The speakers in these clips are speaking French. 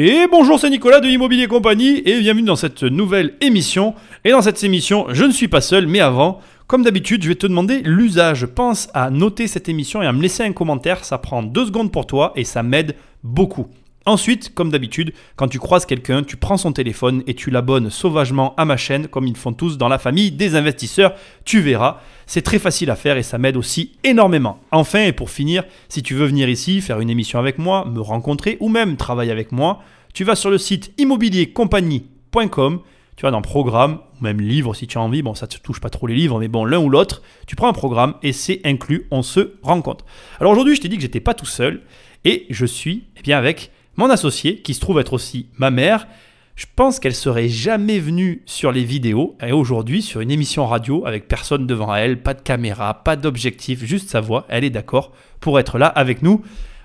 Et bonjour, c'est Nicolas de Immobilier Compagnie et bienvenue dans cette nouvelle émission. Et dans cette émission, je ne suis pas seul, mais avant, comme d'habitude, je vais te demander l'usage. Pense à noter cette émission et à me laisser un commentaire, ça prend deux secondes pour toi et ça m'aide beaucoup. Ensuite, comme d'habitude, quand tu croises quelqu'un, tu prends son téléphone et tu l'abonnes sauvagement à ma chaîne, comme ils font tous dans la famille des investisseurs. Tu verras, c'est très facile à faire et ça m'aide aussi énormément. Enfin, et pour finir, si tu veux venir ici, faire une émission avec moi, me rencontrer ou même travailler avec moi, tu vas sur le site immobiliercompagnie.com, tu vas dans programme, même livre si tu as envie, bon ça te touche pas trop les livres, mais bon l'un ou l'autre, tu prends un programme et c'est inclus, on se rencontre. Alors aujourd'hui je t'ai dit que j'étais pas tout seul et je suis eh bien avec mon associé, qui se trouve être aussi ma mère, je pense qu'elle serait jamais venue sur les vidéos et aujourd'hui sur une émission radio avec personne devant elle, pas de caméra, pas d'objectif, juste sa voix, elle est d'accord pour être là avec nous.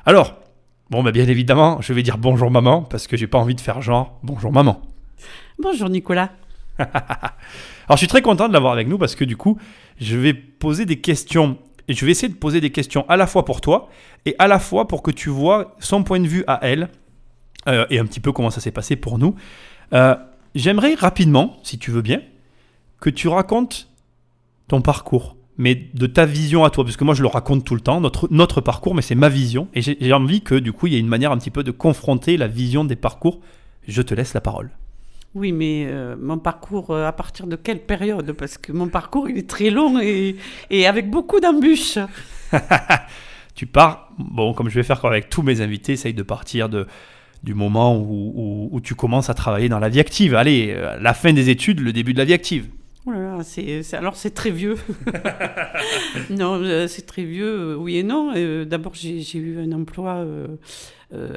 Alors, bon bah, bien évidemment, je vais dire bonjour maman parce que j'ai pas envie de faire genre bonjour maman. Bonjour Nicolas. Alors je suis très content de l'avoir avec nous parce que du coup, je vais poser des questions et je vais essayer de poser des questions à la fois pour toi et à la fois pour que tu vois son point de vue à elle euh, et un petit peu comment ça s'est passé pour nous. Euh, j'aimerais rapidement, si tu veux bien, que tu racontes ton parcours, mais de ta vision à toi, parce que moi je le raconte tout le temps, notre, notre parcours, mais c'est ma vision, et j'ai envie que du coup il y ait une manière un petit peu de confronter la vision des parcours. Je te laisse la parole. Oui, mais euh, mon parcours, à partir de quelle période Parce que mon parcours, il est très long et, et avec beaucoup d'embûches. tu pars, bon, comme je vais faire avec tous mes invités, essaye de partir de du moment où, tu commences à travailler dans la vie active. Allez, euh, la fin des études, le début de la vie active. Oh alors c'est très vieux. non, euh, c'est très vieux, euh, oui et non. D'abord, j'ai eu un emploi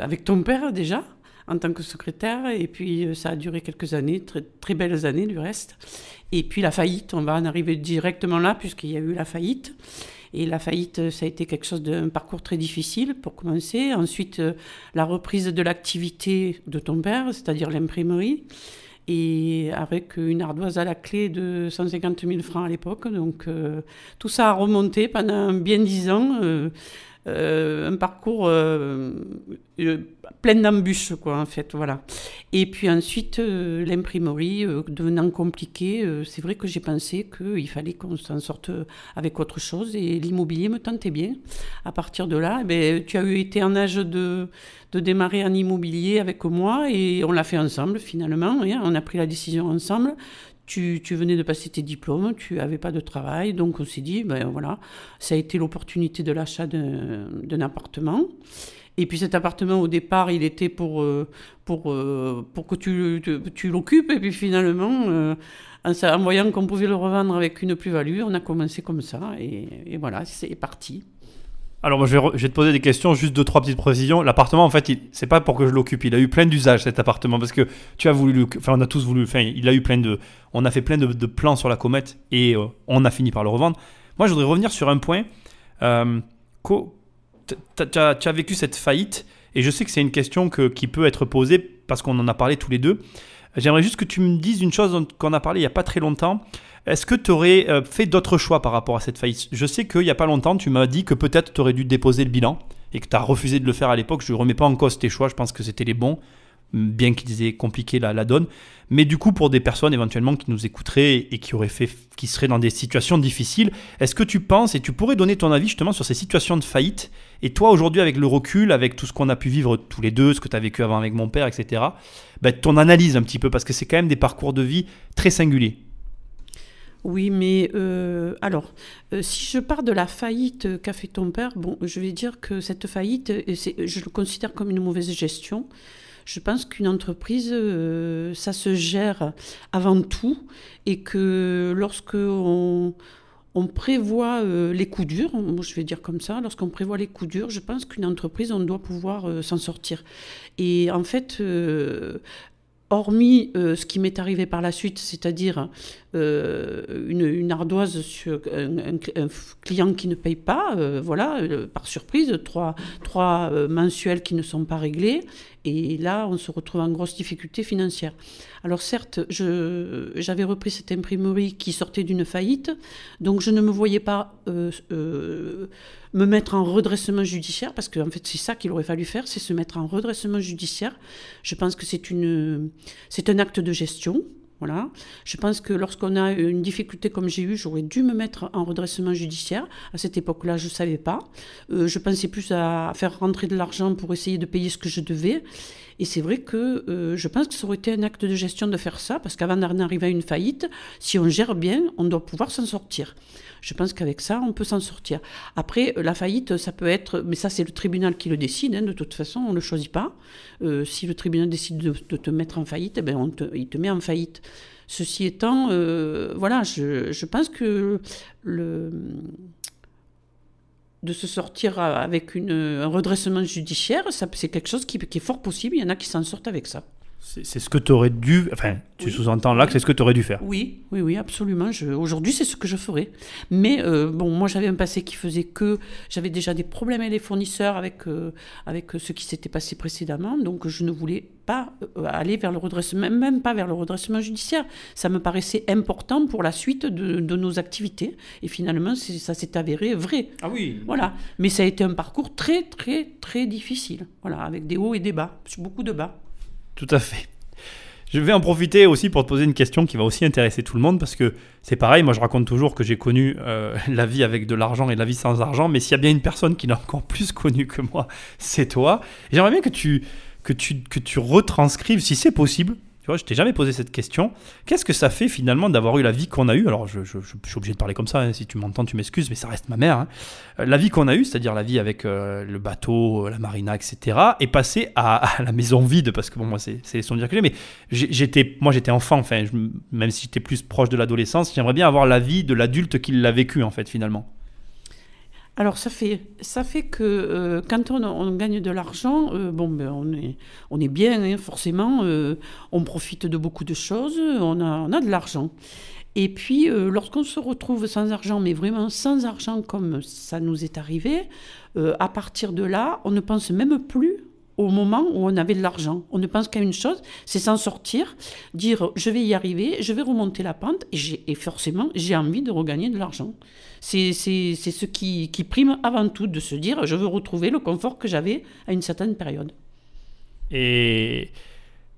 avec ton père déjà, en tant que secrétaire, et puis ça a duré quelques années, très, très belles années du reste. Et puis la faillite, on va en arriver directement là, puisqu'il y a eu la faillite. Et la faillite, ça a été quelque chose d'un parcours très difficile pour commencer. Ensuite, euh, la reprise de l'activité de ton père, c'est-à-dire l'imprimerie et avec une ardoise à la clé de 150 000 francs à l'époque. Donc euh, tout ça a remonté pendant bien dix ans. Euh, euh, un parcours euh, euh, plein d'embûches, quoi, en fait, voilà. Et puis ensuite, l'imprimerie devenant compliquée, c'est vrai que j'ai pensé qu'il fallait qu'on s'en sorte avec autre chose, et l'immobilier me tentait bien. À partir de là, eh ben, tu as eu été en âge de, démarrer en immobilier avec moi, et on l'a fait ensemble, finalement, hein. on a pris la décision ensemble. Tu, venais de passer tes diplômes, tu n'avais pas de travail, donc on s'est dit, ben voilà, ça a été l'opportunité de l'achat d'un appartement. Et puis cet appartement, au départ, il était pour, euh, pour, euh, pour que tu, tu, l'occupes. Et puis finalement, euh, en, en voyant qu'on pouvait le revendre avec une plus-value, on a commencé comme ça. et voilà, c'est parti. Alors, je, vais te poser des questions, juste deux, trois petites précisions. L'appartement, en fait, il... c'est pas pour que je l'occupe. Il a eu plein d'usages, cet appartement, parce que tu as voulu. Enfin, on a tous voulu. Enfin, il a eu plein de. On a fait plein de, plans sur la comète et euh, on a fini par le revendre. Moi, je voudrais revenir sur un point. Euh, tu as, vécu cette faillite et je sais que c'est une question qui peut être posée parce qu'on en a parlé tous les deux. J'aimerais juste que tu me dises une chose qu'on a parlé il n'y a pas très longtemps. Est-ce que tu aurais euh, fait d'autres choix par rapport à cette faillite Je sais qu'il n'y a pas longtemps, tu m'as dit que peut-être tu aurais dû déposer le bilan et que tu as refusé de le faire à l'époque. Je ne remets pas en cause tes choix, je pense que c'était les bons bien qu'ils aient compliqué la, donne. Mais du coup, pour des personnes éventuellement qui nous écouteraient et qui auraient fait, qui seraient dans des situations difficiles, est-ce que tu penses et tu pourrais donner ton avis justement sur ces situations de faillite Et toi, aujourd'hui, avec le recul, avec tout ce qu'on a pu vivre tous les deux, ce que tu as vécu avant avec mon père, etc., bah, ton analyse un petit peu, parce que c'est quand même des parcours de vie très singuliers. Oui, mais euh, alors, euh, si je pars de la faillite qu'a fait ton père, bon, je vais dire que cette faillite, euh, je le considère comme une mauvaise gestion. Je pense qu'une entreprise, euh, ça se gère avant tout et que lorsque on, prévoit euh, les coups durs, je vais dire comme ça, lorsqu'on prévoit les coups durs, je pense qu'une entreprise, on doit pouvoir euh, s'en sortir. Et en fait, hormis ce qui m'est arrivé par la suite, c'est-à-dire euh, une, ardoise sur un, client qui ne paye pas, euh, voilà, euh, par surprise, trois, trois mensuels qui ne sont pas réglés, et là, on se retrouve en grosse difficulté financière. Alors certes, j'avais repris cette imprimerie qui sortait d'une faillite, donc je ne me voyais pas me mettre en redressement judiciaire, parce que en fait, c'est ça qu'il aurait fallu faire, c'est se mettre en redressement judiciaire. Je pense que c'est un acte de gestion voilà. Je pense que lorsqu'on a une difficulté comme j'ai eu, j'aurais dû me mettre en redressement judiciaire. À cette époque-là, je ne savais pas. Euh, je pensais plus à faire rentrer de l'argent pour essayer de payer ce que je devais. Et c'est vrai que euh, je pense que ça aurait été un acte de gestion de faire ça, parce qu'avant d'en arriver à une faillite, si on gère bien, on doit pouvoir s'en sortir. Je pense qu'avec ça, on peut s'en sortir. Après, euh, la faillite, ça peut être, mais ça c'est le tribunal qui le décide, hein, de toute façon, on ne le choisit pas. Euh, si le tribunal décide de, te mettre en faillite, eh ben, il te met en faillite. Ceci étant, voilà, je, je pense que le de se sortir euh, avec une, euh, un redressement judiciaire, c'est quelque chose qui est fort possible. Il y en a qui s'en sortent avec ça. C'est ce que tu aurais dû. Enfin, tu sous-entends là que c'est ce que tu aurais dû faire. Oui, oui, oui, absolument. Aujourd'hui, c'est ce que je ferai. Mais euh, bon, moi, j'avais un passé qui faisait que j'avais déjà des problèmes avec les fournisseurs, avec, euh, avec euh, ce qui s'était passé précédemment. Donc, je ne voulais pas aller vers le redressement, même pas vers le redressement judiciaire. Ça me paraissait important pour la suite de, de nos activités. Et finalement, ça s'est avéré vrai. Ah oui. Voilà. Mais ça a été un parcours très, très, très difficile. Voilà, avec des hauts et des bas. Beaucoup de bas. Tout à fait. Je vais en profiter aussi pour te poser une question qui va aussi intéresser tout le monde parce que c'est pareil, moi je raconte toujours que j'ai connu euh, la vie avec de l'argent et la vie sans argent, mais s'il y a bien une personne qui l'a encore plus connue que moi, c'est toi. J'aimerais bien que tu, que, tu, que tu retranscrives, si c'est possible, je t'ai jamais posé cette question. Qu'est-ce que ça fait finalement d'avoir eu la vie qu'on a eue Alors, je, suis obligé de parler comme ça. Hein, si tu m'entends, tu m'excuses, mais ça reste ma mère. Hein. Euh, la vie qu'on a eue, c'est-à-dire la vie avec euh, le bateau, euh, la marina, etc., est passée à, la maison vide parce que bon, moi, c'est son dire que j'ai. Mais j'étais, moi, j'étais enfant. Enfin, même si j'étais plus proche de l'adolescence, j'aimerais bien avoir la vie de l'adulte qui l'a vécu en fait finalement. Alors ça fait, ça fait que euh, quand on, gagne de l'argent, euh, bon, ben, on, est, bien, hein, forcément, euh, on profite de beaucoup de choses, on a, on a de l'argent. Et puis, lorsqu'on se retrouve sans argent, mais vraiment sans argent comme ça nous est arrivé, à partir de là, on ne pense même plus au moment où on avait de l'argent. On ne pense qu'à une chose, c'est s'en sortir, dire je vais y arriver, je vais remonter la pente, et, forcément j'ai envie de regagner de l'argent. C'est ce qui, prime avant tout, de se dire je veux retrouver le confort que j'avais à une certaine période. Et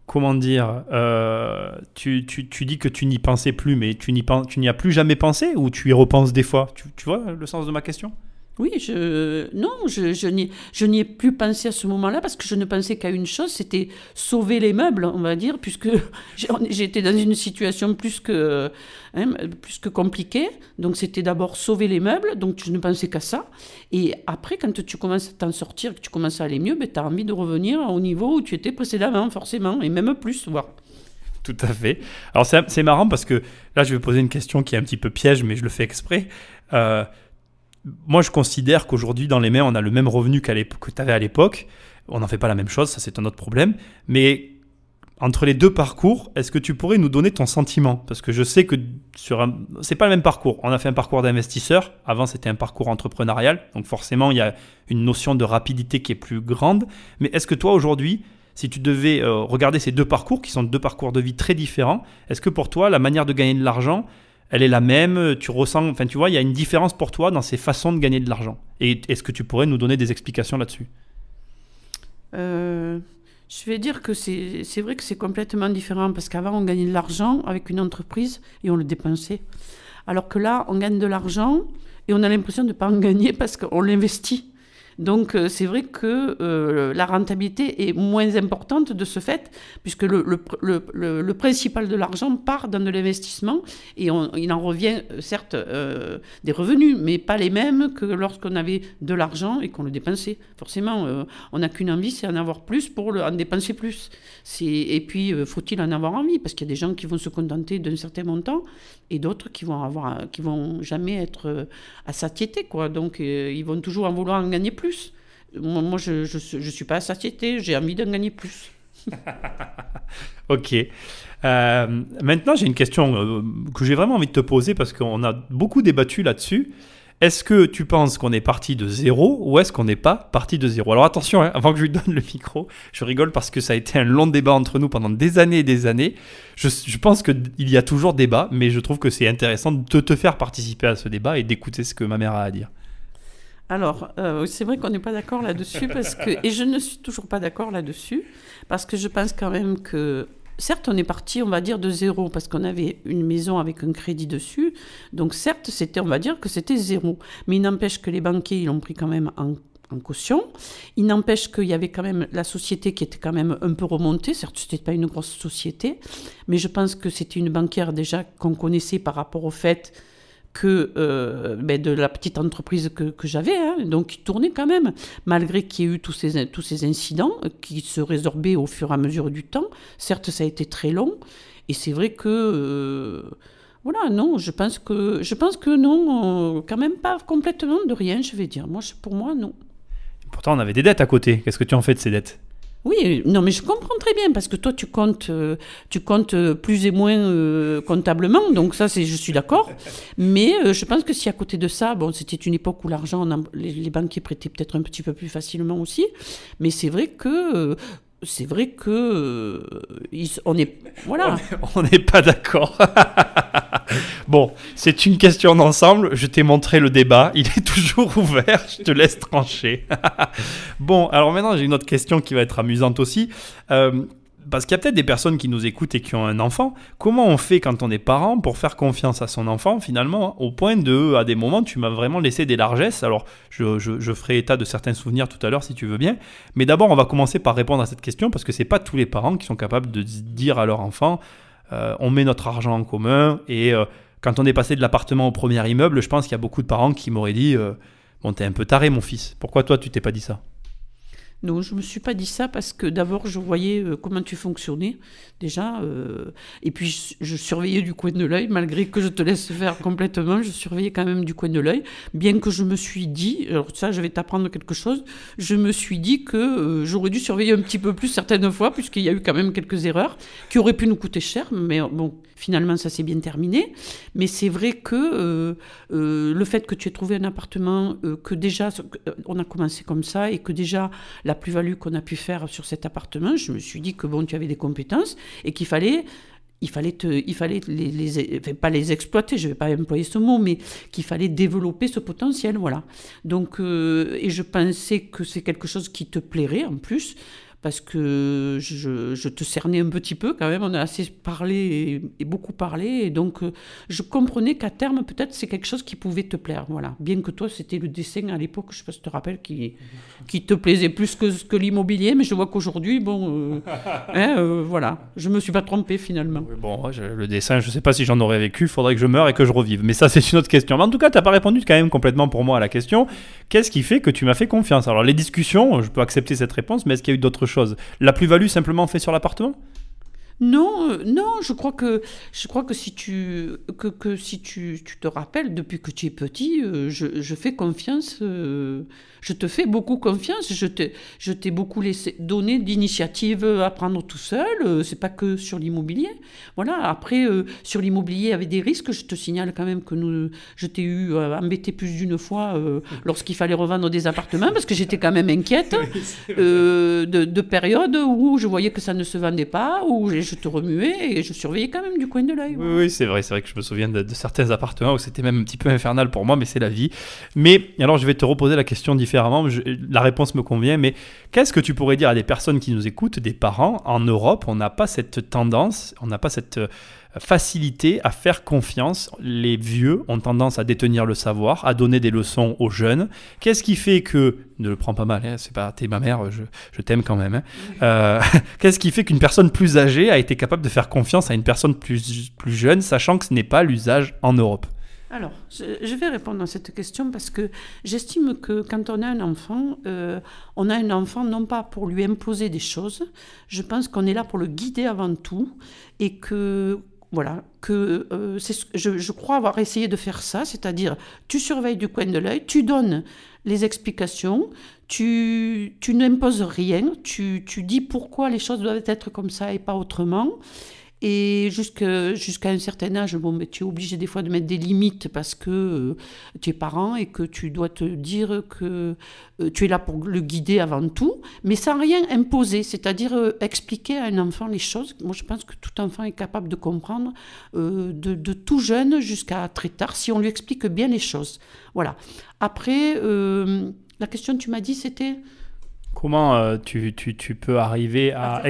comment dire, euh, tu, dis que tu n'y pensais plus, mais tu n'y as plus jamais pensé ou tu y repenses des fois tu vois le sens de ma question oui, je non, je, je n'y ai, plus pensé à ce moment-là parce que je ne pensais qu'à une chose, c'était sauver les meubles, on va dire, puisque j'étais dans une situation plus que hein, plus que compliquée. Donc c'était d'abord sauver les meubles, donc je ne pensais qu'à ça. Et après, quand tu commences à t'en sortir, que tu commences à aller mieux, ben, tu as envie de revenir au niveau où tu étais précédemment, forcément, et même plus, voire. Tout à fait. Alors c'est marrant parce que là, je vais poser une question qui est un petit peu piège, mais je le fais exprès. Euh, moi, je considère qu'aujourd'hui, dans les mains, on a le même revenu qu'à que tu avais à l'époque. On n'en fait pas la même chose, ça c'est un autre problème. Mais entre les deux parcours, est-ce que tu pourrais nous donner ton sentiment Parce que je sais que sur n'est c'est pas le même parcours. On a fait un parcours d'investisseur. Avant, c'était un parcours entrepreneurial. Donc forcément, il y a une notion de rapidité qui est plus grande. Mais est-ce que toi, aujourd'hui, si tu devais euh, regarder ces deux parcours, qui sont deux parcours de vie très différents, est-ce que pour toi, la manière de gagner de l'argent, elle est la même, tu ressens, enfin tu vois, il y a une différence pour toi dans ces façons de gagner de l'argent. Et est-ce que tu pourrais nous donner des explications là-dessus euh, Je vais dire que c'est vrai que c'est complètement différent parce qu'avant on gagnait de l'argent avec une entreprise et on le dépensait. Alors que là, on gagne de l'argent et on a l'impression de ne pas en gagner parce qu'on l'investit. Donc euh, c'est vrai que euh, la rentabilité est moins importante de ce fait, puisque le, principal de l'argent part dans de l'investissement et il en revient euh, certes des revenus, mais pas les mêmes que lorsqu'on avait de l'argent et qu'on le dépensait. Forcément, on n'a qu'une envie, c'est en avoir plus pour en dépenser plus. Et puis, faut-il en avoir envie Parce qu'il y a des gens qui vont se contenter d'un certain montant et d'autres qui vont avoir, qui vont jamais être à satiété, quoi. Donc, ils vont toujours en vouloir en gagner plus. Moi, je ne suis pas à satiété, j'ai envie de gagner plus. ok. Euh, maintenant, j'ai une question euh, que j'ai vraiment envie de te poser parce qu'on a beaucoup débattu là-dessus. Est-ce que tu penses qu'on est parti de zéro ou est-ce qu'on n'est pas parti de zéro Alors attention, hein, avant que je lui donne le micro, je rigole parce que ça a été un long débat entre nous pendant des années et des années. Je, je pense qu'il y a toujours débat, mais je trouve que c'est intéressant de te faire participer à ce débat et d'écouter ce que ma mère a à dire. Alors, euh, c'est vrai qu'on n'est pas d'accord là-dessus, parce que, et je ne suis toujours pas d'accord là-dessus, parce que je pense quand même que certes, on est parti, on va dire, de zéro, parce qu'on avait une maison avec un crédit dessus. Donc, certes, c'était, on va dire que c'était zéro. Mais il n'empêche que les banquiers, ils l'ont pris quand même en, en caution. Il n'empêche qu'il y avait quand même la société qui était quand même un peu remontée. Certes, ce n'était pas une grosse société, mais je pense que c'était une banquière déjà qu'on connaissait par rapport au fait que euh, ben, de la petite entreprise que, j'avais, hein, donc qui tournait quand même, malgré qu'il y ait eu tous ces, tous ces incidents euh, qui se résorbaient au fur et à mesure du temps. Certes, ça a été très long, et c'est vrai que... Euh, voilà, non, je pense que, je pense que non, quand même pas complètement de rien, je vais dire. Moi, pour moi, non. Pourtant, on avait des dettes à côté. Qu'est-ce que tu en fais de ces dettes oui, non, mais je comprends très bien parce que toi tu comptes, euh, tu comptes euh, plus et moins euh, comptablement, donc ça c'est, je suis d'accord. mais je pense que si à côté de ça, bon, c'était une époque où l'argent, les, banquiers prêtaient peut-être un petit peu plus facilement aussi, mais c'est vrai que c'est vrai que euh, on est voilà on n'est pas d'accord bon c'est une question d'ensemble je t'ai montré le débat il est toujours ouvert je te laisse trancher bon alors maintenant j'ai une autre question qui va être amusante aussi euh, parce qu'il y a peut-être des personnes qui nous écoutent et qui ont un enfant. Comment on fait quand on est parent pour faire confiance à son enfant finalement au point de, à des moments, tu m'as vraiment laissé des largesses. Alors, je, ferai état de certains souvenirs tout à l'heure si tu veux bien. Mais d'abord, on va commencer par répondre à cette question parce que c'est pas tous les parents qui sont capables de dire à leur enfant, euh, on met notre argent en commun et euh, quand on est passé de l'appartement au premier immeuble, je pense qu'il y a beaucoup de parents qui m'auraient dit, euh, bon, t'es un peu taré mon fils. Pourquoi toi tu t'es pas dit ça? Non, je ne me suis pas dit ça parce que d'abord, je voyais euh, comment tu fonctionnais déjà. Euh, et puis, je, surveillais du coin de l'œil, malgré que je te laisse faire complètement, je surveillais quand même du coin de l'œil. Bien que je me suis dit, alors ça, je vais t'apprendre quelque chose, je me suis dit que euh, j'aurais dû surveiller un petit peu plus certaines fois, puisqu'il y a eu quand même quelques erreurs qui auraient pu nous coûter cher. Mais bon, finalement, ça s'est bien terminé. Mais c'est vrai que le fait que tu aies trouvé un appartement, que déjà, on a commencé comme ça, et que déjà, la plus-value qu'on a pu faire sur cet appartement, je me suis dit que bon, tu avais des compétences et qu'il fallait il fallait, il fallait les, pas les exploiter, je vais pas employer ce mot, mais qu'il fallait développer ce potentiel, voilà. Donc, euh, et je pensais que c'est quelque chose qui te plairait en plus parce que je, te cernais un petit peu quand même, on a assez parlé et, beaucoup parlé, et donc euh, je comprenais qu'à terme, peut-être c'est quelque chose qui pouvait te plaire, voilà. Bien que toi, c'était le dessin à l'époque, je ne sais pas si tu te rappelles, qui, qui te plaisait plus que, que l'immobilier, mais je vois qu'aujourd'hui, bon, euh, hein, euh, voilà, je me suis pas trompé finalement. bon, le dessin, je ne sais pas si j'en aurais vécu, il faudrait que je meure et que je revive, mais ça c'est une autre question. Mais en tout cas, tu n'as pas répondu quand même complètement pour moi à la question, qu'est-ce qui fait que tu m'as fait confiance Alors les discussions, je peux accepter cette réponse, mais est-ce qu'il y a eu d'autres chose. La plus-value simplement fait sur l'appartement non, euh, non, je crois que je crois que si tu que, que si tu, tu, te rappelles depuis que tu es petit, euh, je, je, fais confiance, euh, je te fais beaucoup confiance, je t'ai je t'ai beaucoup laissé donner d'initiative à prendre tout seul, c'est pas que sur l'immobilier. Voilà, après sur l'immobilier avait des risques, je te signale quand même que nous je t'ai eu embêté plus d'une fois lorsqu'il fallait revendre des appartements parce que j'étais quand même inquiète de, de périodes où je voyais que ça ne se vendait pas où je te remuais et je surveillais quand même du coin de l'œil. Oui, c'est vrai, c'est vrai que je me souviens de, certains appartements où c'était même un petit peu infernal pour moi, mais c'est la vie. Mais alors, je vais te reposer la question différemment. la réponse me convient, mais qu'est-ce que tu pourrais dire à des personnes qui nous écoutent, des parents en Europe On n'a pas cette tendance, on n'a pas cette euh, facilité à faire confiance. Les vieux ont tendance à détenir le savoir, à donner des leçons aux jeunes. Qu'est-ce qui fait que, ne le prends pas mal, hein, c'est pas t'es ma mère, je, je t'aime quand même. Hein. Euh, qu'est-ce qui fait qu'une personne plus âgée a été capable de faire confiance à une personne plus, plus jeune, sachant que ce n'est pas l'usage en Europe alors, je vais répondre à cette question parce que j'estime que quand on a un enfant, euh, on a un enfant non pas pour lui imposer des choses, je pense qu'on est là pour le guider avant tout et que voilà, que euh, je, crois avoir essayé de faire ça, c'est-à-dire tu surveilles du coin de l'œil, tu donnes les explications, tu, tu n'imposes rien, tu, tu dis pourquoi les choses doivent être comme ça et pas autrement, et jusqu'à un certain âge, bon, mais tu es obligé des fois de mettre des limites parce que euh, tu es parent et que tu dois te dire que euh, tu es là pour le guider avant tout, mais sans rien imposer, c'est-à-dire euh, expliquer à un enfant les choses. Moi, je pense que tout enfant est capable de comprendre de, de, tout jeune jusqu'à très tard si on lui explique bien les choses. Voilà. Après, la question que tu m'as dit, c'était... Comment euh, tu, peux arriver à,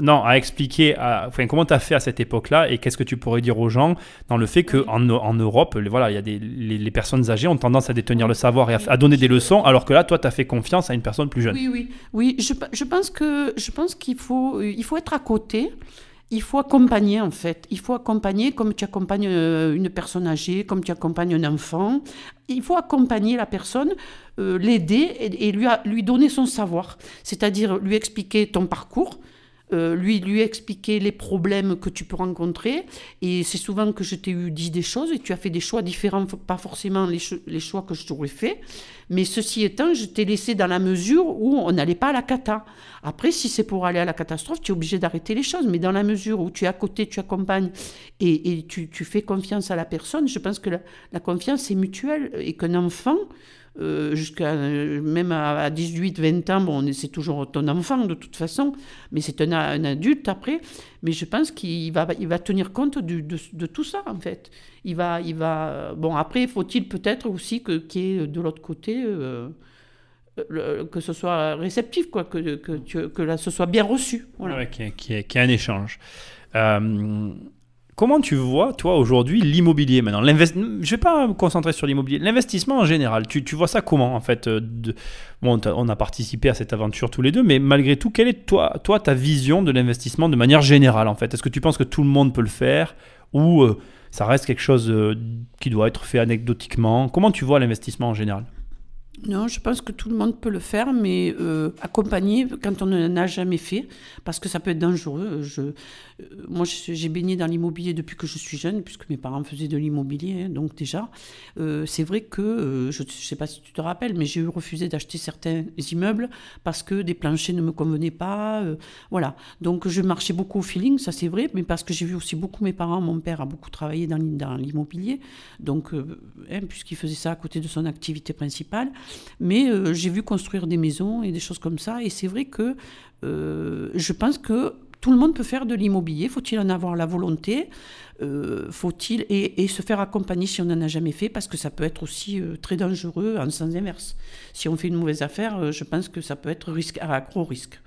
non à expliquer à... comment tu as fait à cette époque-là et qu'est-ce que tu pourrais dire aux gens dans le fait que en, en, Europe voilà y a les, personnes âgées ont tendance à détenir le savoir et à, donner des leçons alors que là toi tu as fait confiance à une personne plus jeune. Oui oui je, pense que je qu'il faut euh, il faut être à côté il faut accompagner en fait. Il faut accompagner comme tu accompagnes euh, une personne âgée, comme tu accompagnes un enfant. Il faut accompagner la personne, euh, l'aider et, lui donner son savoir. C'est-à-dire lui expliquer ton parcours, euh, lui, lui expliquer les problèmes que tu peux rencontrer. Et c'est souvent que je t'ai eu dit des choses et tu as fait des choix différents, pas forcément les, choix que je t'aurais fait. Mais ceci étant, je t'ai laissé dans la mesure où on n'allait pas à la cata. Après, si c'est pour aller à la catastrophe, tu es obligé d'arrêter les choses. Mais dans la mesure où tu es à côté, tu accompagnes et, tu, fais confiance à la personne, je pense que la confiance est mutuelle et qu'un enfant, euh, jusqu'à euh, même à, 18, 20 ans, bon, c'est toujours ton enfant de toute façon, mais c'est un, adulte après. Mais je pense qu'il va, il va tenir compte de, tout ça, en fait. Il va, il va, bon, après, faut-il peut-être aussi qu'il y ait de l'autre côté. Euh, que ce soit réceptif, quoi, que, que, que là, ce soit bien reçu. Voilà. qui qu'il y, ait un échange. Comment tu vois, toi, aujourd'hui, l'immobilier maintenant Je ne vais pas me concentrer sur l'immobilier. L'investissement en général, tu, tu, vois ça comment, en fait euh, On a participé à cette aventure tous les deux, mais malgré tout, quelle est, toi, toi ta vision de l'investissement de manière générale, en fait Est-ce que tu penses que tout le monde peut le faire ou euh, ça reste quelque chose euh, qui doit être fait anecdotiquement Comment tu vois l'investissement en général non, je pense que tout le monde peut le faire, mais euh, accompagner quand on n'en a jamais fait, parce que ça peut être dangereux. Euh, je, euh, moi, j'ai baigné dans l'immobilier depuis que je suis jeune, puisque mes parents faisaient de l'immobilier, hein, donc déjà, c'est vrai que, je ne sais pas si tu te rappelles, mais j'ai eu refusé d'acheter certains immeubles parce que des planchers ne me convenaient pas. voilà. Donc, je marchais beaucoup au feeling, ça c'est vrai, mais parce que j'ai vu aussi beaucoup mes parents, mon père a beaucoup travaillé dans l'immobilier, donc, hein, puisqu'il faisait ça à côté de son activité principale. Mais euh, j'ai vu construire des maisons et des choses comme ça. Et c'est vrai que euh, je pense que tout le monde peut faire de l'immobilier. Faut-il en avoir la volonté euh, Faut-il et, se faire accompagner si on n'en a jamais fait Parce que ça peut être aussi très dangereux en sens inverse. Si on fait une mauvaise affaire, je pense que ça peut être risque à gros risque.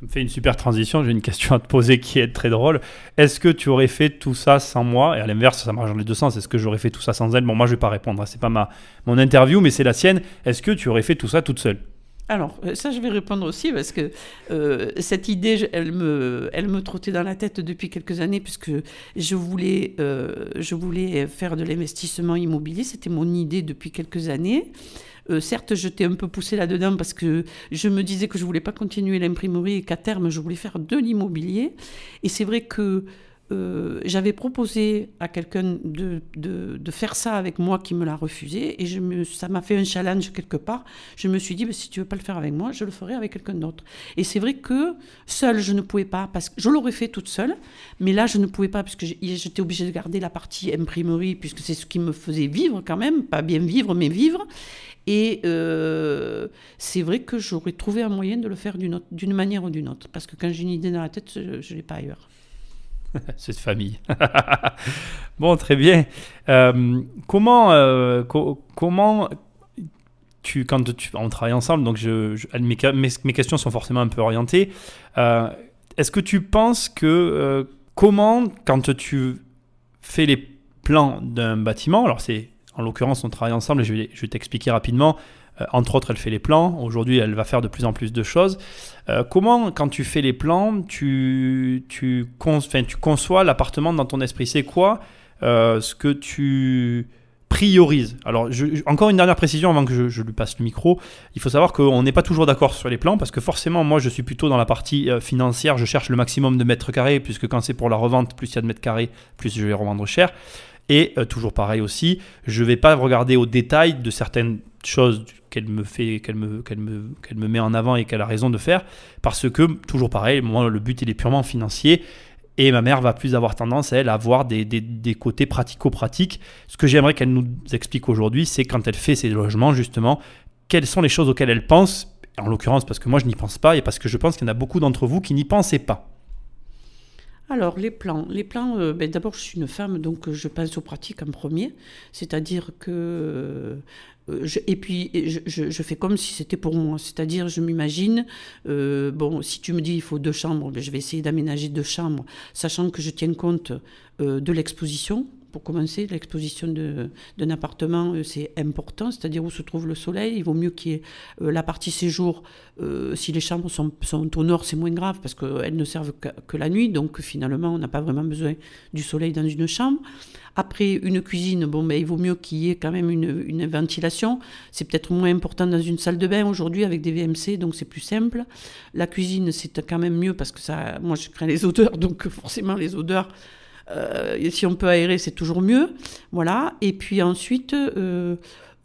Ça me fait une super transition. J'ai une question à te poser qui est très drôle. Est-ce que tu aurais fait tout ça sans moi Et à l'inverse, ça marche dans les deux sens. Est-ce que j'aurais fait tout ça sans elle Bon, moi, je vais pas répondre. Hein. C'est pas ma mon interview, mais c'est la sienne. Est-ce que tu aurais fait tout ça toute seule alors, euh, ça, je vais répondre aussi parce que euh, cette idée, elle me, elle me trottait dans la tête depuis quelques années puisque je voulais, euh, je voulais faire de l'investissement immobilier. C'était mon idée depuis quelques années. Euh, certes certes, j'étais un peu poussé là-dedans parce que je me disais que je voulais pas continuer l'imprimerie et qu'à terme, je voulais faire de l'immobilier. Et c'est vrai que euh, j'avais proposé à quelqu'un de, faire ça avec moi qui me l'a refusé et ça m'a fait un challenge quelque part. Je me suis dit, bah, si tu veux pas le faire avec moi, je le ferai avec quelqu'un d'autre. Et c'est vrai que seule, je ne pouvais pas, parce que je l'aurais fait toute seule, mais là, je ne pouvais pas, parce que j'étais obligée de garder la partie imprimerie, puisque c'est ce qui me faisait vivre quand même, pas bien vivre, mais vivre. Et euh, c'est vrai que j'aurais trouvé un moyen de le faire d'une manière ou d'une autre, parce que quand j'ai une idée dans la tête, je ne l'ai pas ailleurs. Cette famille. bon, très bien. Euh, comment, euh, comment tu, quand tu, on travaille ensemble, donc je, mes, questions sont forcément un peu orientées. Euh, est-ce que tu penses que comment, quand tu fais les plans d'un bâtiment, alors c'est en l'occurrence, on travaille ensemble, et je vais, je vais t'expliquer rapidement euh, entre autres, elle fait les plans. Aujourd'hui, elle va faire de plus en plus de choses. Euh, comment, quand tu fais les plans, tu, tu, tu conçois l'appartement dans ton esprit C'est quoi euh, ce que tu priorises Alors, je, encore une dernière précision avant que je, lui passe le micro. Il faut savoir qu'on n'est pas toujours d'accord sur les plans parce que forcément, moi, je suis plutôt dans la partie financière. Je cherche le maximum de mètres carrés puisque quand c'est pour la revente, plus il y a de mètres carrés, plus je vais revendre cher. Et toujours pareil aussi, je ne vais pas regarder au détail de certaines choses qu'elle me fait, qu'elle me, qu'elle me, qu'elle me met en avant et qu'elle a raison de faire, parce que toujours pareil, le but est purement financier. Et ma mère va plus avoir tendance, elle, à avoir des, des côtés pratico-pratiques. Ce que j'aimerais qu'elle nous explique aujourd'hui, c'est quand elle fait ses logements, justement, quelles sont les choses auxquelles elle pense, en l'occurrence parce que moi je n'y pense pas, et parce que je pense qu'il y en a beaucoup d'entre vous qui n'y pensaient pas. Alors, les plans. Les plans, euh, ben, d'abord, je suis une femme, donc euh, je pense aux pratiques en premier. C'est-à-dire que. Euh, et puis, je, fais comme si c'était pour moi. C'est-à-dire, je m'imagine, bon, si tu me dis il faut deux chambres, ben, je vais essayer d'aménager deux chambres, sachant que je tiens compte de l'exposition, pour commencer, l'exposition d'un appartement, euh, c'est important, c'est-à-dire où se trouve le soleil. Il vaut mieux qu'il y ait euh, la partie séjour. Euh, si les chambres sont, sont au nord, c'est moins grave parce qu'elles ne servent que, la nuit. Donc finalement, on n'a pas vraiment besoin du soleil dans une chambre. Après, une cuisine, bon, ben, il vaut mieux qu'il y ait quand même une, une ventilation. C'est peut-être moins important dans une salle de bain aujourd'hui avec des VMC, donc c'est plus simple. La cuisine, c'est quand même mieux parce que ça, moi, je crains les odeurs, donc forcément, les odeurs euh, si on peut aérer, c'est toujours mieux. Voilà. Et puis ensuite, euh,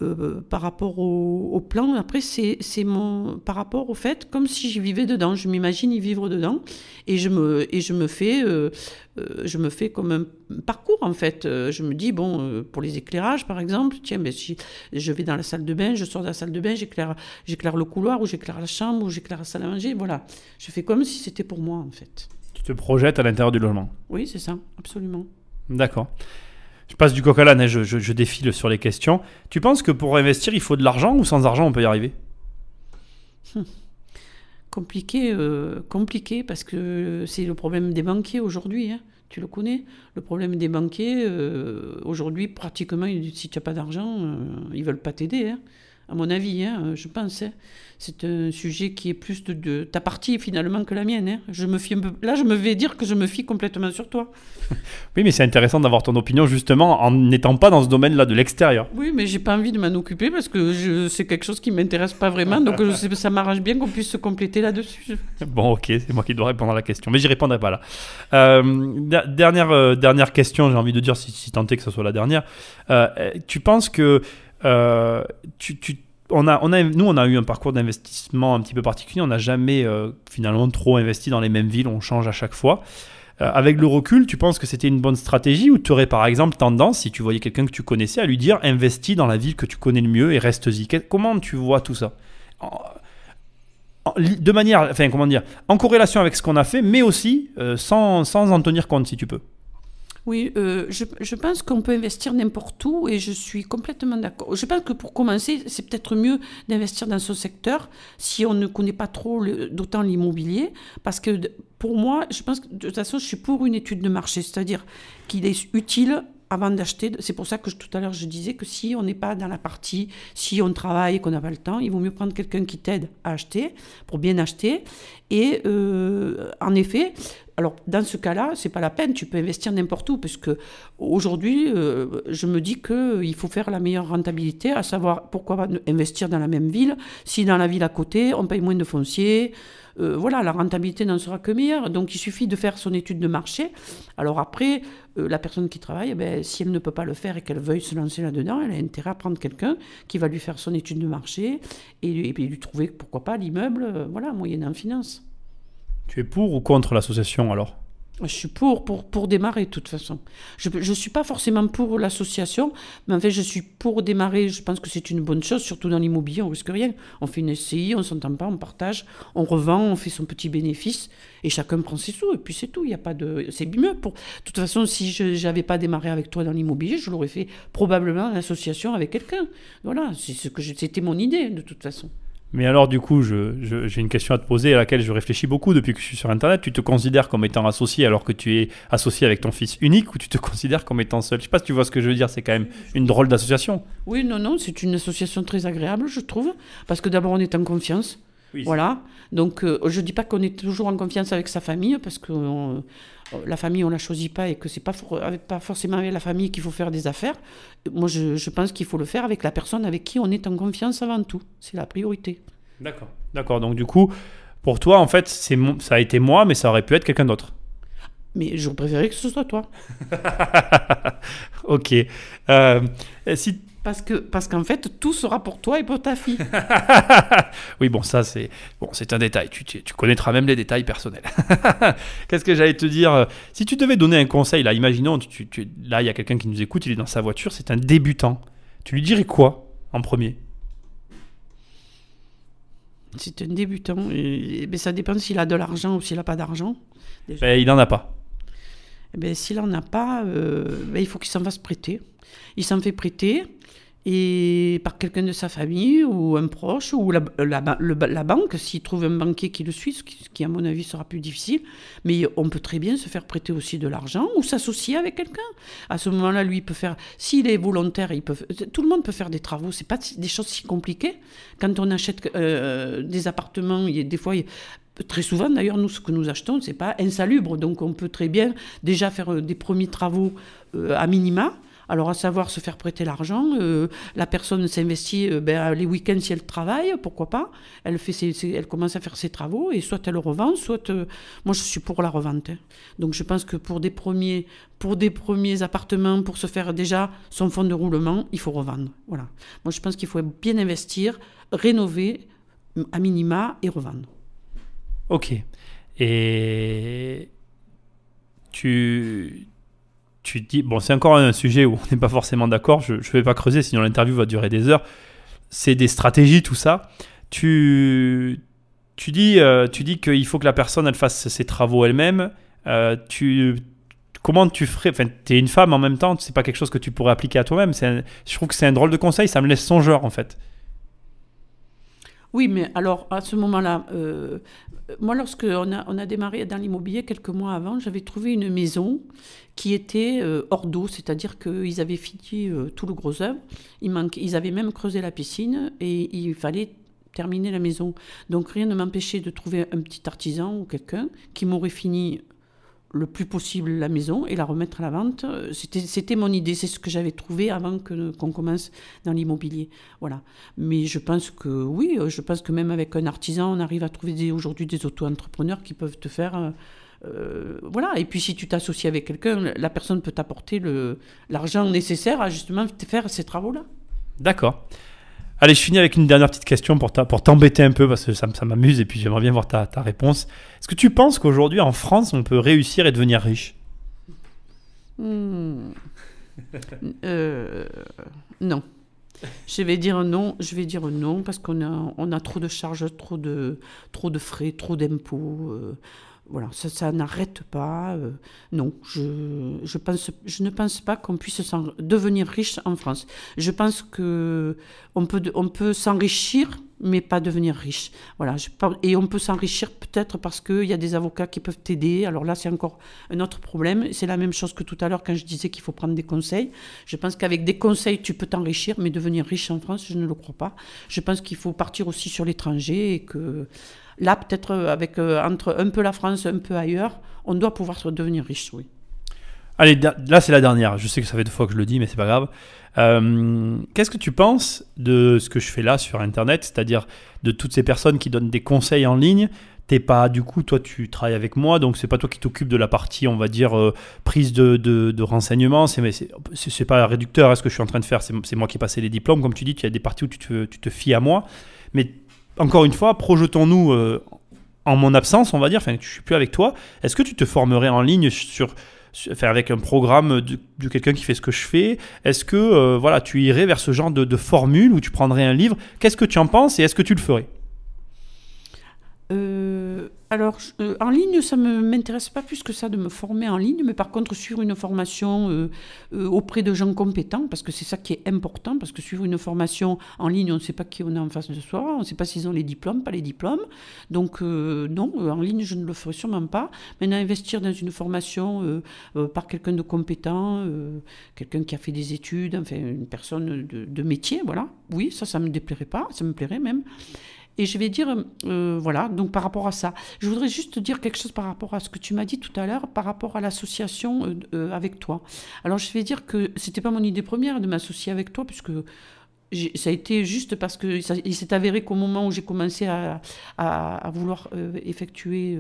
euh, par rapport au, plan, après, c'est mon. Par rapport au fait, comme si j'y vivais dedans. Je m'imagine y vivre dedans. Et je me, fais. je me fais comme un parcours en fait. Je me dis, bon, pour les éclairages par exemple, tiens, mais ben, si je vais dans la salle de bain, je sors de la salle de bain, j'éclaire le couloir ou j'éclaire la chambre ou j'éclaire la salle à manger, voilà. Je fais comme si c'était pour moi en fait. Tu te projettes à l'intérieur du logement. Oui, c'est ça, absolument. D'accord. Je passe du coq à l'âne, je, je, défile sur les questions. Tu penses que pour investir, il faut de l'argent ou sans argent, on peut y arriver hum. Compliqué, euh, compliqué, parce que c'est le problème des banquiers aujourd'hui. Hein. Tu le connais. Le problème des banquiers, euh, aujourd'hui, pratiquement, si tu n'as pas d'argent, euh, ils veulent pas t'aider. Hein à mon avis, hein, je pense. Hein. C'est un sujet qui est plus de, ta partie finalement que la mienne. Hein. Je me fie là, je me vais dire que je me fie complètement sur toi. oui, mais c'est intéressant d'avoir ton opinion justement en n'étant pas dans ce domaine-là de l'extérieur. Oui, mais j'ai pas envie de m'en occuper parce que c'est quelque chose qui m'intéresse pas vraiment. donc euh, ça m'arrange bien qu'on puisse se compléter là-dessus. bon, ok, c'est moi qui dois répondre à la question, mais j'y répondrai pas là. Euh, dernière, euh, dernière question, j'ai envie de dire si, si tant est que ce soit la dernière. tu penses que euh, on a, nous, on a eu un parcours d'investissement un petit peu particulier. On n'a jamais euh, finalement trop investi dans les mêmes villes. On change à chaque fois. Euh, avec le recul, tu penses que c'était une bonne stratégie ou tu aurais par exemple tendance, si tu voyais quelqu'un que tu connaissais, à lui dire investis dans la ville que tu connais le mieux et reste-y. Comment tu vois tout ça De manière, enfin comment dire, en corrélation avec ce qu'on a fait, mais aussi sans en tenir compte si tu peux. Oui, euh, je, je, pense qu'on peut investir n'importe où et je suis complètement d'accord. Je pense que pour commencer, c'est peut-être mieux d'investir dans ce secteur si on ne connaît pas trop d'autant l'immobilier parce que pour moi, je pense que de toute façon, je suis pour une étude de marché, c'est-à-dire qu'il est utile avant d'acheter. C'est pour ça que tout à l'heure je disais que si on n'est pas dans la partie, si on travaille et qu'on n'a pas le temps, il vaut mieux prendre quelqu'un qui t'aide à acheter pour bien acheter. Et euh, en effet, alors, dans ce cas-là, c'est pas la peine, tu peux investir n'importe où, parce que aujourd'hui, euh, je me dis qu'il euh, faut faire la meilleure rentabilité, à savoir pourquoi investir dans la même ville, si dans la ville à côté, on paye moins de foncier. Euh, voilà, la rentabilité n'en sera que meilleure. Donc, il suffit de faire son étude de marché. Alors après, la personne qui travaille, eh ben, si elle ne peut pas le faire et qu'elle veuille se lancer là-dedans, elle a intérêt à prendre quelqu'un qui va lui faire son étude de marché et, lui trouver, pourquoi pas, l'immeuble, Voilà, voilà, moyennant finance. Tu es pour ou contre l'association alors je suis pour, pour, démarrer de toute façon. Je ne suis pas forcément pour l'association, mais en fait, je suis pour démarrer. Je pense que c'est une bonne chose, surtout dans l'immobilier, on risque rien. On fait une SCI, on s'entend pas, on partage, on revend, on fait son petit bénéfice, et chacun prend ses sous, et puis c'est tout. Il y a pas de, c'est mieux. Pour... De toute façon, si je n'avais pas démarré avec toi dans l'immobilier, je l'aurais fait probablement en association avec quelqu'un. Voilà, c'est que c'était mon idée de toute façon. Mais alors, du coup, j'ai une question à te poser à laquelle je réfléchis beaucoup depuis que je suis sur Internet. Tu te considères comme étant associé alors que tu es associé avec ton fils unique ou tu te considères comme étant seul Je ne sais pas si tu vois ce que je veux dire. C'est quand même une drôle d'association. Oui, non, non, c'est une association très agréable, je trouve. Parce que d'abord, on est en confiance. Voilà. Donc, euh, je dis pas qu'on est toujours en confiance avec sa famille, parce que euh, la famille, on ne la choisit pas et que c'est pas, forcément avec la famille qu'il faut faire des affaires. Moi, je, pense qu'il faut le faire avec la personne avec qui on est en confiance avant tout. C'est la priorité. D'accord. D'accord. Donc, du coup, pour toi, en fait, ça a été moi, mais ça aurait pu être quelqu'un d'autre. Mais je préféré que ce soit toi. ok. Euh, si parce que parce qu'en fait tout sera pour toi et pour ta fille. oui, bon ça c'est bon, c'est un détail. Tu, tu, connaîtras même les détails personnels. Qu'est-ce que j'allais te dire euh, Si tu devais donner un conseil là, imaginons là il y a quelqu'un qui nous écoute, il est dans sa voiture, c'est un débutant. Tu lui dirais quoi en premier C'est un débutant. mais ça dépend s'il a de l'argent ou s'il n'a pas d'argent. Ben, il n'en a pas. Eh ben, s'il n'en a pas, euh, ben, il faut qu'il s'en fasse prêter. Il s'en fait prêter et par quelqu'un de sa famille ou un proche ou la, la, banque, s'il trouve un banquier qui le suit, ce qui, à mon avis sera plus difficile, mais on peut très bien se faire prêter aussi de l'argent ou s'associer avec quelqu'un. À ce moment-là, lui, il peut faire, s'il est volontaire, il peut, tout le monde peut faire des travaux, c'est pas des choses si compliquées. Quand on achète euh, des appartements, il des fois, il Très souvent, d'ailleurs, nous, ce que nous achetons, ce n'est pas insalubre. Donc, on peut très bien déjà faire euh, des premiers travaux euh, à minima. Alors, à savoir se faire prêter l'argent. Euh, la personne s'investit ben, les week-ends si elle travaille, pourquoi pas. Elle, fait elle commence à faire ses travaux et soit elle revend, soit. moi, je suis pour la revente. Hein. Donc, je pense que pour des, premiers, pour des premiers appartements, pour se faire déjà son fonds de roulement, il faut revendre. Voilà. Moi, je pense qu'il faut bien investir, rénover à minima et revendre. Ok. Et tu, dis, bon, c'est encore un sujet où on n'est pas forcément d'accord, je ne vais pas creuser, sinon l'interview va durer des heures. C'est des stratégies, tout ça. Tu, dis, euh, tu dis qu'il faut que la personne, elle fasse ses travaux elle-même. Euh, tu comment tu ferais Enfin, t'es une femme en même temps, c'est pas quelque chose que tu pourrais appliquer à toi-même. je trouve que c'est un drôle de conseil, ça me laisse songeur en fait. Oui, mais alors à ce moment-là, euh, moi, lorsque on a, démarré dans l'immobilier quelques mois avant, j'avais trouvé une maison qui était euh, hors d'eau, c'est-à-dire qu'ils avaient fini euh, tout le gros œuvre, ils avaient même creusé la piscine et il fallait terminer la maison. Donc rien ne m'empêchait de trouver un petit artisan ou quelqu'un qui m'aurait fini le plus possible la maison et la remettre à la vente. Euh, c'était mon idée, c'est ce que j'avais trouvé avant qu'on commence dans l'immobilier. Voilà. Mais je pense que oui, euh, je pense que même avec un artisan, on arrive à trouver aujourd'hui des, auto-entrepreneurs qui peuvent te faire... Euh, voilà, et puis si tu t'associes avec quelqu'un, la personne peut t'apporter l'argent nécessaire à justement faire ces travaux-là. D'accord. Allez, je finis avec une dernière petite question pour, pour t'embêter un peu parce que ça, ça m'amuse et puis j'aimerais bien voir ta, réponse. Est-ce que tu penses qu'aujourd'hui en France on peut réussir et devenir riche hmm. euh, Non. Je vais dire non, je vais dire non parce qu'on a, on a trop de charges, trop de, trop de frais, trop d'impôts. Euh, voilà, ça, n'arrête pas. Euh, non, je, ne pense pas qu'on puisse devenir riche en France. Je pense que on peut, on peut s'enrichir, mais pas devenir riche. Voilà, et on peut s'enrichir peut-être parce qu'il y a des avocats qui peuvent t'aider. Alors là, c'est encore un autre problème. C'est la même chose que tout à l'heure quand je disais qu'il faut prendre des conseils. Je pense qu'avec des conseils, tu peux t'enrichir, mais devenir riche en France, je ne le crois pas. Je pense qu'il faut partir aussi sur l'étranger et que là, peut-être euh, avec euh, entre un peu la France, un peu ailleurs, on doit pouvoir se devenir riche, oui. Allez, là c'est la dernière. Je sais que ça fait deux fois que je le dis, mais c'est pas grave. Euh, qu'est-ce que tu penses de ce que je fais là sur Internet, c'est-à-dire de toutes ces personnes qui donnent des conseils en ligne T'es pas du coup, toi tu travailles avec moi, donc c'est pas toi qui t'occupes de la partie, on va dire prise de, de, renseignements. C'est mais c'est pas réducteur à hein, ce que je suis en train de faire. C'est moi qui ai passé les diplômes, comme tu dis. y a des parties où tu te, tu te fies à moi, mais encore une fois, projetons-nous euh, en mon absence, on va dire, enfin, je suis plus avec toi. Est-ce que tu te formerais en ligne sur, faire avec un programme de, quelqu'un qui fait ce que je fais Est-ce que euh, voilà, tu irais vers ce genre de, de formule où tu prendrais un livre Qu'est-ce que tu en penses et est-ce que tu le ferais euh alors, euh, en ligne, ça ne m'intéresse pas plus que ça de me former en ligne, mais par contre, suivre une formation euh, euh, auprès de gens compétents, parce que c'est ça qui est important, parce que suivre une formation en ligne, on ne sait pas qui on est en face de soi, on ne sait pas s'ils ont les diplômes, pas les diplômes. Donc, non, en ligne, je ne le ferai sûrement pas. mais investir dans une formation par quelqu'un de compétent, quelqu'un qui a fait des études, enfin, une personne de, de métier, voilà. Oui, ça, ça ne me déplairait pas, ça me plairait même. Et je vais dire, euh, voilà, donc par rapport à ça, je voudrais juste dire quelque chose par rapport à ce que tu m'as dit tout à l'heure, par rapport à l'association euh, euh, avec toi. Alors je vais dire que c'était pas mon idée première de m'associer avec toi, puisque ça a été juste parce que il s'est avéré qu'au moment où j'ai commencé à, à, vouloir effectuer,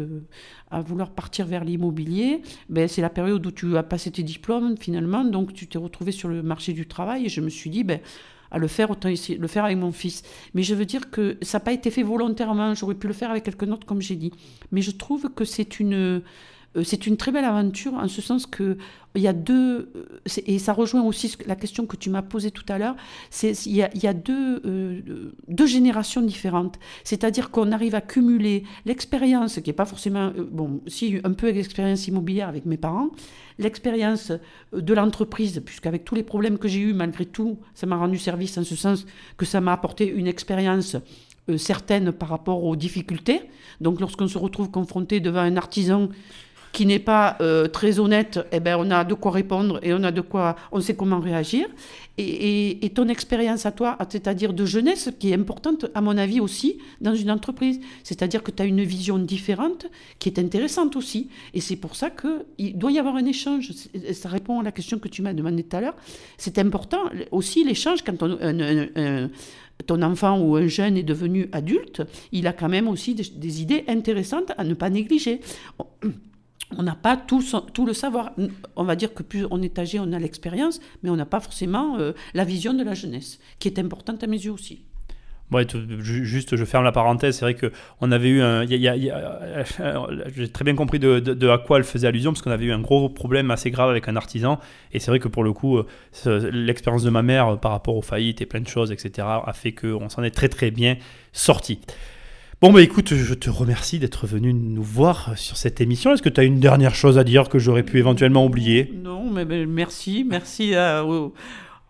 à vouloir partir vers l'immobilier, ben, c'est la période où tu as passé tes diplômes finalement, donc tu t'es retrouvé sur le marché du travail et je me suis dit, ben, à le faire, autant ici le faire avec mon fils. Mais je veux dire que ça n'a pas été fait volontairement, j'aurais pu le faire avec quelqu'un d'autre, comme j'ai dit. Mais je trouve que c'est une euh, c'est une très belle aventure en ce sens que euh, il y a deux euh, et ça rejoint aussi la question que tu m'as posée tout à l'heure. C'est il y a, deux, deux générations différentes. C'est-à-dire qu'on arrive à cumuler l'expérience qui est pas forcément bon, si un peu l'expérience immobilière avec mes parents, l'expérience de l'entreprise, puisqu'avec tous les problèmes que j'ai eu malgré tout, ça m'a rendu service en ce sens que ça m'a apporté une expérience certaine par rapport aux difficultés. Donc lorsqu'on se retrouve confronté devant un artisan qui n'est pas euh, très honnête, eh ben, on a de quoi répondre et on a de quoi, on sait comment réagir. Et, ton expérience à toi, c'est-à-dire de jeunesse, qui est importante à mon avis aussi dans une entreprise, c'est-à-dire que tu as une vision différente qui est intéressante aussi. Et c'est pour ça qu'il doit y avoir un échange. Ça répond à la question que tu m'as demandé tout à l'heure. C'est important aussi l'échange quand on, ton enfant ou un jeune est devenu adulte, il a quand même aussi des idées intéressantes à ne pas négliger on n'a pas tout, tout, le savoir. On va dire que plus on est âgé, on a l'expérience, mais on n'a pas forcément euh, la vision de la jeunesse, qui est importante à mes yeux aussi. juste, je ferme la parenthèse. C'est vrai que on avait eu un. J'ai très bien compris de, à quoi elle faisait allusion, parce qu'on avait eu un gros problème assez grave avec un artisan. Et c'est vrai que pour le coup, euh, l'expérience de ma mère euh, par rapport aux faillites et plein de choses, etc., a fait qu'on s'en est très très bien sorti. Bon, bah écoute, je te remercie d'être venu nous voir sur cette émission. Est-ce que tu as une dernière chose à dire que j'aurais pu éventuellement oublier Non, mais merci. Merci à,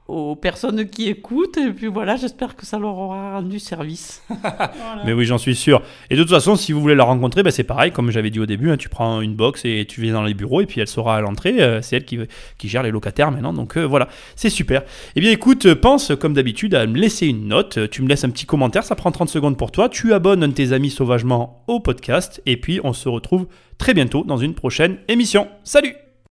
aux personnes qui écoutent. Et puis voilà, j'espère que ça leur aura rendu service. Mais oui, j'en suis sûr. Et de toute façon, si vous voulez la rencontrer, ben, c'est pareil, comme j'avais dit au début, hein, tu prends une box et tu viens dans les bureaux et puis elle sera à l'entrée. Euh, c'est elle qui, qui, gère les locataires maintenant. Donc euh, voilà, c'est super. Eh bien écoute, pense comme d'habitude à me laisser une note. Tu me laisses un petit commentaire, ça prend 30 secondes pour toi. Tu abonnes un de tes amis sauvagement au podcast. Et puis on se retrouve très bientôt dans une prochaine émission. Salut